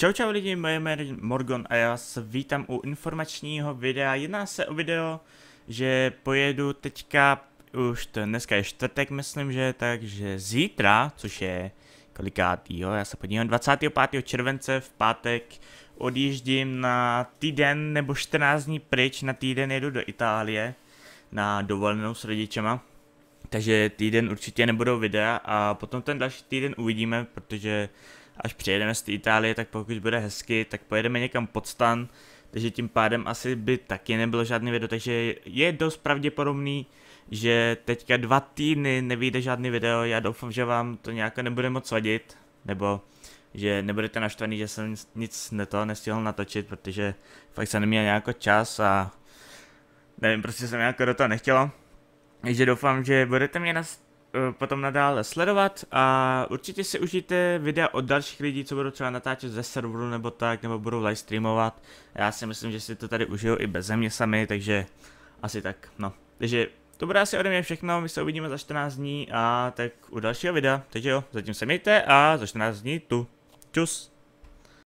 Čau čau lidi, moje jméno je Morgan a já vás vítám u informačního videa. Jedná se o video, že pojedu teďka, už to dneska je čtvrtek myslím, že takže zítra, což je jo já se podívám, 25. července v pátek odjíždím na týden nebo 14 dní pryč, na týden jedu do Itálie na dovolenou s rodičema. Takže týden určitě nebudou videa a potom ten další týden uvidíme, protože až přijedeme z té Itálie, tak pokud bude hezky, tak pojedeme někam pod stan, takže tím pádem asi by taky nebylo žádný video, takže je dost pravděpodobný, že teďka dva týdny nevíde žádný video, já doufám, že vám to nějak nebude moc vadit, nebo že nebudete naštvaný, že jsem nic neto nestihl natočit, protože fakt jsem neměl nějaký čas a nevím, prostě jsem nějak do toho nechtělo. Takže doufám, že budete mě na Eh, potom nadále sledovat a určitě si užijte videa od dalších lidí, co budou třeba natáčet ze serveru nebo tak, nebo budou live streamovat. Já si myslím, že si to tady užiju i bez mě sami, takže asi tak, no. Takže to bude asi ode mě všechno, my se uvidíme za 14 dní a tak u dalšího videa, takže jo, zatím se mějte a za 14 dní tu. Čus!